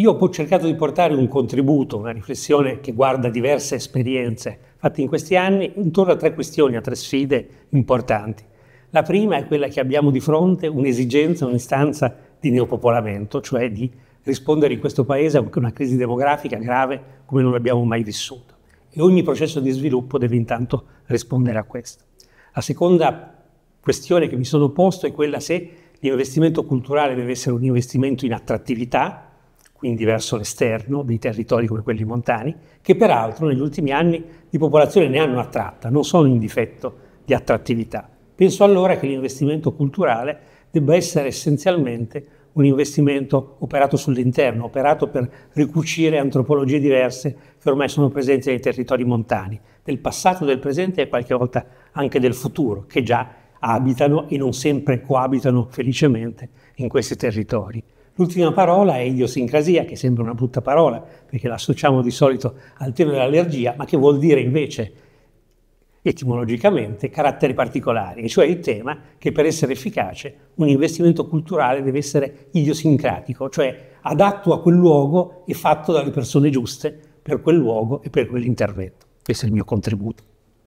Io ho cercato di portare un contributo, una riflessione che guarda diverse esperienze fatte in questi anni intorno a tre questioni, a tre sfide importanti. La prima è quella che abbiamo di fronte un'esigenza, un'istanza di neopopolamento, cioè di rispondere in questo paese a una crisi demografica grave come non l'abbiamo mai vissuta. E ogni processo di sviluppo deve intanto rispondere a questo. La seconda questione che mi sono posto è quella se l'investimento culturale deve essere un investimento in attrattività, quindi verso l'esterno dei territori come quelli montani, che peraltro negli ultimi anni di popolazione ne hanno attratta, non sono in difetto di attrattività. Penso allora che l'investimento culturale debba essere essenzialmente un investimento operato sull'interno, operato per ricucire antropologie diverse che ormai sono presenti nei territori montani, del passato, del presente e qualche volta anche del futuro, che già abitano e non sempre coabitano felicemente in questi territori. L'ultima parola è idiosincrasia, che sembra una brutta parola, perché la associamo di solito al tema dell'allergia, ma che vuol dire invece etimologicamente caratteri particolari, e cioè il tema che per essere efficace un investimento culturale deve essere idiosincratico, cioè adatto a quel luogo e fatto dalle persone giuste per quel luogo e per quell'intervento. Questo è il mio contributo.